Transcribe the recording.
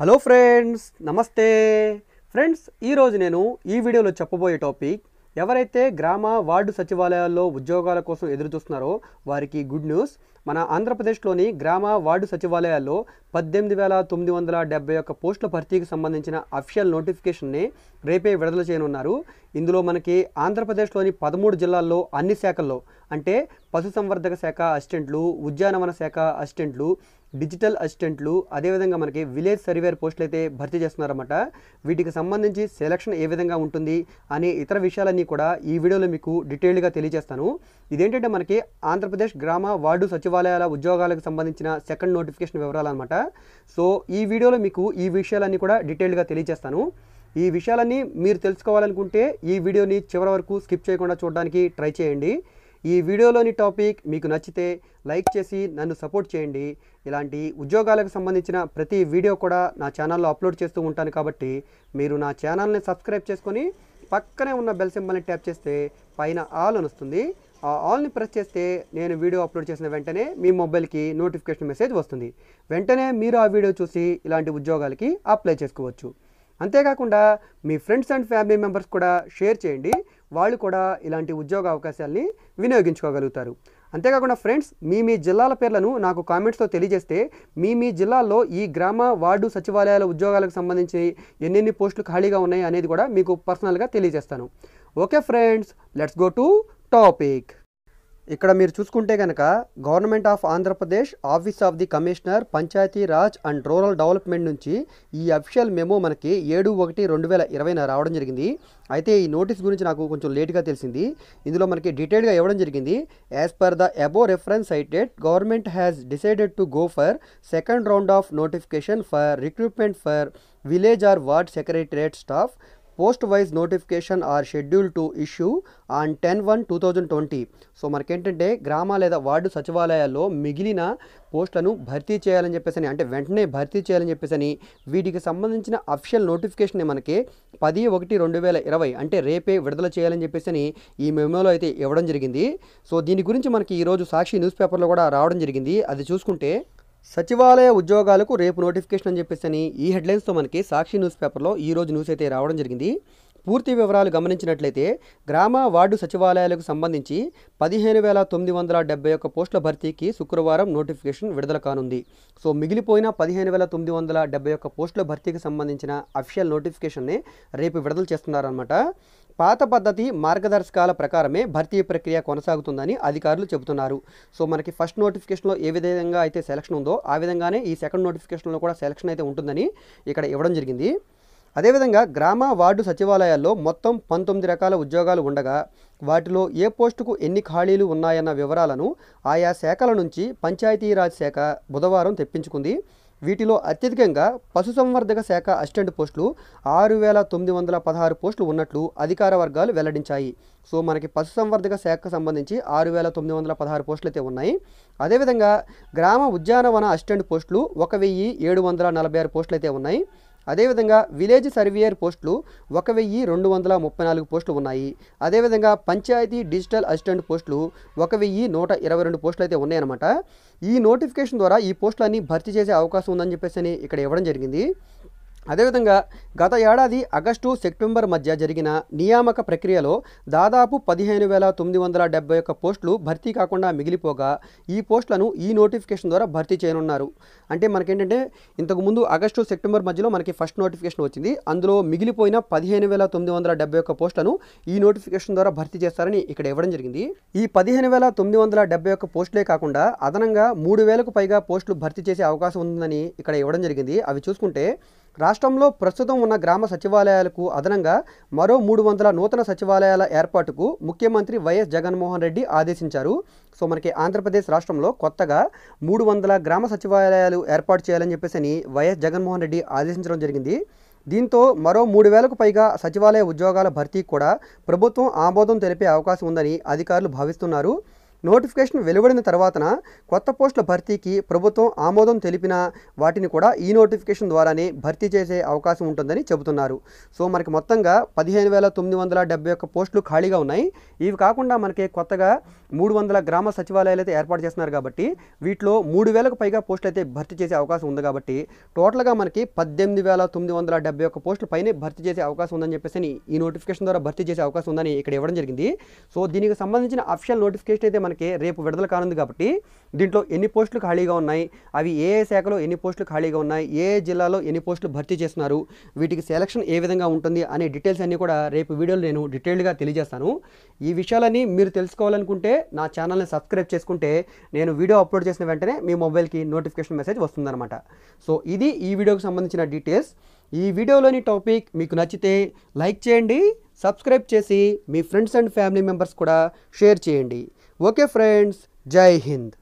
hello friends నమస్తే friends ఈరోజు నేను ఈ వీడియోలో చెప్పబోయే టాపిక్ ఎవరైతే గ్రామ వార్డు సచివాలయాల్లో ఉద్యోగాల కోసం ఎదురు చూస్తున్నారో వారికి గుడ్ న్యూస్ మన ఆంధ్రప్రదేశ్లోని గ్రామ వార్డు సచివాలయాల్లో పద్దెనిమిది వేల తొమ్మిది వందల డెబ్బై ఒక్క పోస్టుల భర్తీకి సంబంధించిన అఫిషియల్ నోటిఫికేషన్ని రేపే విడుదల చేయనున్నారు ఇందులో మనకి ఆంధ్రప్రదేశ్లోని పదమూడు జిల్లాల్లో అన్ని శాఖల్లో అంటే పశుసంవర్ధక శాఖ అసిస్టెంట్లు ఉద్యానవన శాఖ అసిస్టెంట్లు డిజిటల్ అసిస్టెంట్లు అదేవిధంగా మనకి విలేజ్ సర్వేర్ పోస్టులు అయితే భర్తీ చేస్తున్నారన్నమాట వీటికి సంబంధించి సెలక్షన్ ఏ విధంగా ఉంటుంది అనే ఇతర విషయాలన్నీ కూడా ఈ వీడియోలో మీకు డీటెయిల్డ్గా తెలియజేస్తాను ఇదేంటంటే మనకి ఆంధ్రప్రదేశ్ గ్రామ వార్డు సచివాలయాల ఉద్యోగాలకు సంబంధించిన సెకండ్ నోటిఫికేషన్ వివరాలు అనమాట సో ఈ వీడియోలో మీకు ఈ విషయాలన్నీ కూడా డీటెయిల్డ్గా తెలియజేస్తాను ఈ విషయాలన్నీ మీరు తెలుసుకోవాలనుకుంటే ఈ వీడియోని చివరి వరకు స్కిప్ చేయకుండా చూడడానికి ట్రై చేయండి ఈ వీడియోలోని టాపిక్ మీకు నచ్చితే లైక్ చేసి నన్ను సపోర్ట్ చేయండి ఇలాంటి ఉద్యోగాలకు సంబంధించిన ప్రతి వీడియో కూడా నా ఛానల్లో అప్లోడ్ చేస్తూ ఉంటాను కాబట్టి మీరు నా ఛానల్ని సబ్స్క్రైబ్ చేసుకొని పక్కనే ఉన్న బెల్ సింబల్ని ట్యాప్ చేస్తే పైన ఆల్ అని వస్తుంది ఆ ఆల్ని ప్రెస్ చేస్తే నేను వీడియో అప్లోడ్ చేసిన వెంటనే మీ మొబైల్కి నోటిఫికేషన్ మెసేజ్ వస్తుంది వెంటనే మీరు ఆ వీడియో చూసి ఇలాంటి ఉద్యోగాలకి అప్లై చేసుకోవచ్చు అంతేకాకుండా మీ ఫ్రెండ్స్ అండ్ ఫ్యామిలీ మెంబర్స్ కూడా షేర్ చేయండి వాళ్ళు కూడా ఇలాంటి ఉద్యోగ అవకాశాల్ని వినియోగించుకోగలుగుతారు అంతేకాకుండా ఫ్రెండ్స్ మీ మీ జిల్లాల పేర్లను నాకు కామెంట్స్తో తెలియజేస్తే మీ మీ జిల్లాల్లో ఈ గ్రామ వార్డు సచివాలయాల ఉద్యోగాలకు సంబంధించి ఎన్నెన్ని పోస్టులు ఖాళీగా ఉన్నాయి అనేది కూడా మీకు పర్సనల్గా తెలియజేస్తాను okay friends let's go to topic ఇక్కడ మీరు చూసుకుంటే కనుక government of Andhra Pradesh office of the commissioner Panchayati Raj and rural development నుంచి ఈ అఫిషియల్ మెమో మనకి ఏడు ఒకటి రెండు వేల ఇరవైన రావడం జరిగింది అయితే ఈ నోటీస్ గురించి నాకు కొంచెం లేట్గా తెలిసింది ఇందులో మనకి డీటెయిల్గా ఇవ్వడం జరిగింది as per the above reference cited government has decided to go for second round of notification for recruitment for village or ward secretariat staff post wise notification or schedule to issue on ten one two thousand twenty so మనకేంటంటే గ్రామ లేదా ward సచివాలయాల్లో మిగిలిన పోస్టులను భర్తీ చేయాలని చెప్పేసి అంటే వెంటనే భర్తీ చేయాలని చెప్పేసి వీటికి సంబంధించిన అఫిషియల్ నోటిఫికేషన్ మనకి పది ఒకటి రెండు వేల ఇరవై అంటే రేపే విడుదల చేయాలని చెప్పేసి ఈ మెమోలో అయితే ఇవ్వడం జరిగింది సో దీని గురించి మనకి ఈరోజు సాక్షి న్యూస్ పేపర్లో కూడా రావడం జరిగింది అది చూసుకుంటే సచివాలయ ఉద్యోగాలకు రేపు నోటిఫికేషన్ అని చెప్పేసి అని ఈ హెడ్లైన్స్తో మనకి సాక్షి న్యూస్ పేపర్లో ఈ రోజు న్యూస్ అయితే రావడం జరిగింది పూర్తి వివరాలు గమనించినట్లయితే గ్రామ వార్డు సచివాలయాలకు సంబంధించి పదిహేను వేల తొమ్మిది వందల డెబ్బై ఒక్క పోస్టుల భర్తీకి శుక్రవారం నోటిఫికేషన్ విడుదల కానుంది సో మిగిలిపోయిన పదిహేను వేల తొమ్మిది వందల డెబ్బై ఒక్క పోస్టుల భర్తీకి సంబంధించిన అఫీషియల్ నోటిఫికేషన్ని రేపు విడుదల చేస్తున్నారనమాట పాత పద్ధతి మార్గదర్శకాల ప్రకారమే భర్తీ ప్రక్రియ కొనసాగుతుందని అధికారులు చెబుతున్నారు సో మనకి ఫస్ట్ నోటిఫికేషన్లో ఏ విధంగా అయితే సెలక్షన్ ఉందో ఆ విధంగానే ఈ సెకండ్ నోటిఫికేషన్లో కూడా సెలక్షన్ అయితే ఉంటుందని ఇక్కడ ఇవ్వడం జరిగింది అదేవిధంగా గ్రామ వార్డు సచివాలయాల్లో మొత్తం పంతొమ్మిది రకాల ఉద్యోగాలు ఉండగా వాటిలో ఏ పోస్టుకు ఎన్ని ఖాళీలు ఉన్నాయన్న వివరాలను ఆయా శాఖల నుంచి పంచాయతీరాజ్ శాఖ బుధవారం తెప్పించుకుంది వీటిలో అత్యధికంగా పశుసంవర్ధక శాఖ అసిస్టెంట్ పోస్టులు ఆరు వేల తొమ్మిది వందల పదహారు పోస్టులు ఉన్నట్లు అధికార వర్గాలు వెల్లడించాయి సో మనకి పశుసంవర్ధక శాఖకు సంబంధించి ఆరు వేల తొమ్మిది వందల పదహారు పోస్టులు అయితే ఉన్నాయి అదేవిధంగా గ్రామ ఉద్యానవన అసిస్టెంట్ పోస్టులు ఒక వెయ్యి ఏడు వందల నలభై ఆరు పోస్టులు అయితే ఉన్నాయి అదేవిధంగా విలేజ్ సర్వేయర్ పోస్టులు ఒక వెయ్యి రెండు వందల ముప్పై నాలుగు పోస్టులు ఉన్నాయి అదేవిధంగా పంచాయతీ డిజిటల్ అసిస్టెంట్ పోస్టులు ఒక వెయ్యి నూట ఇరవై రెండు పోస్టులు అయితే ఉన్నాయన్నమాట ఈ నోటిఫికేషన్ ద్వారా ఈ పోస్టులన్నీ భర్తీ చేసే అవకాశం ఉందని చెప్పేసి ఇక్కడ ఇవ్వడం జరిగింది అదేవిధంగా గత ఏడాది ఆగస్టు సెప్టెంబర్ మధ్య జరిగిన నియామక ప్రక్రియలో దాదాపు పదిహేను వేల తొమ్మిది వందల డెబ్బై ఒక్క పోస్టులు భర్తీ కాకుండా మిగిలిపోగా ఈ పోస్టులను ఈ నోటిఫికేషన్ ద్వారా భర్తీ చేయనున్నారు అంటే మనకేంటంటే ఇంతకుముందు ఆగస్టు సెప్టెంబర్ మధ్యలో మనకి ఫస్ట్ నోటిఫికేషన్ వచ్చింది అందులో మిగిలిపోయిన పదిహేను వేల తొమ్మిది వందల డెబ్బై ఒక్క పోస్టులను ఈ నోటిఫికేషన్ ద్వారా భర్తీ చేస్తారని ఇక్కడ ఇవ్వడం జరిగింది ఈ పదిహేను వేల తొమ్మిది వందల డెబ్బై ఒక్క పోస్టులే కాకుండా అదనంగా మూడు వేలకు పైగా పోస్టులు భర్తీ చేసే అవకాశం ఉందని ఇక్కడ ఇవ్వడం జరిగింది అవి చూసుకుంటే రాష్ట్రంలో ప్రస్తుతం ఉన్న గ్రామ సచివాలయాలకు అదనంగా మరో మూడు వందల నూతన సచివాలయాల ఏర్పాటుకు ముఖ్యమంత్రి వైఎస్ జగన్మోహన్ రెడ్డి ఆదేశించారు సో మనకి ఆంధ్రప్రదేశ్ రాష్ట్రంలో కొత్తగా మూడు వందల గ్రామ సచివాలయాలు ఏర్పాటు చేయాలని చెప్పేసి వైఎస్ జగన్మోహన్ రెడ్డి ఆదేశించడం జరిగింది దీంతో మరో మూడు వేలకు పైగా సచివాలయ ఉద్యోగాల భర్తీకి కూడా ప్రభుత్వం ఆమోదం తెలిపే అవకాశం ఉందని అధికారులు భావిస్తున్నారు నోటిఫికేషన్ వెలువడిన తర్వాతన కొత్త పోస్టుల భర్తీకి ప్రభుత్వం ఆమోదం తెలిపిన వాటిని కూడా ఈ నోటిఫికేషన్ ద్వారానే భర్తీ చేసే అవకాశం ఉంటుందని చెబుతున్నారు సో మనకి మొత్తంగా పదిహేను వేల తొమ్మిది వందల పోస్టులు ఖాళీగా ఉన్నాయి ఇవి కాకుండా మనకి కొత్తగా మూడు వందల గ్రామ సచివాలయాలు అయితే ఏర్పాటు చేస్తున్నారు కాబట్టి వీటిలో మూడు వేలకు పైగా పోస్టులు అయితే భర్తీ చేసే అవకాశం ఉంది కాబట్టి టోటల్గా మనకి పద్దెనిమిది వేల తొమ్మిది వందల డెబ్బై ఒక్క పోస్టుల పైన భర్తీ చేసే అవకాశం ఉందని చెప్పేసి ఈ నోటిఫికేషన్ ద్వారా భర్తీ చేసే అవకాశం ఉందని ఇక్కడ ఇవ్వడం జరిగింది సో దీనికి సంబంధించిన అఫిషియల్ నోటిఫికేషన్ అయితే మనకి రేపు విడుదల కానుంది కాబట్టి దీంట్లో ఎన్ని పోస్టులు ఖాళీగా ఉన్నాయి అవి ఏ ఏ శాఖలో ఎన్ని పోస్టులు ఖాళీగా ఉన్నాయి ఏ జిల్లాలో ఎన్ని పోస్టులు భర్తీ చేస్తున్నారు వీటికి సెలక్షన్ ఏ విధంగా ఉంటుంది అనే డీటెయిల్స్ అన్నీ కూడా రేపు వీడియోలో నేను డీటెయిల్డ్గా తెలియజేస్తాను ఈ విషయాలని మీరు తెలుసుకోవాలనుకుంటే నా ఛానల్ని సబ్స్క్రైబ్ చేసుకుంటే నేను వీడియో అప్లోడ్ చేసిన వెంటనే మీ మొబైల్కి నోటిఫికేషన్ మెసేజ్ వస్తుందన్నమాట సో ఇది ఈ వీడియోకి సంబంధించిన డీటెయిల్స్ ఈ వీడియోలోని టాపిక్ మీకు నచ్చితే లైక్ చేయండి సబ్స్క్రైబ్ చేసి మీ ఫ్రెండ్స్ అండ్ ఫ్యామిలీ మెంబర్స్ కూడా షేర్ చేయండి ఓకే ఫ్రెండ్స్ జై హింద్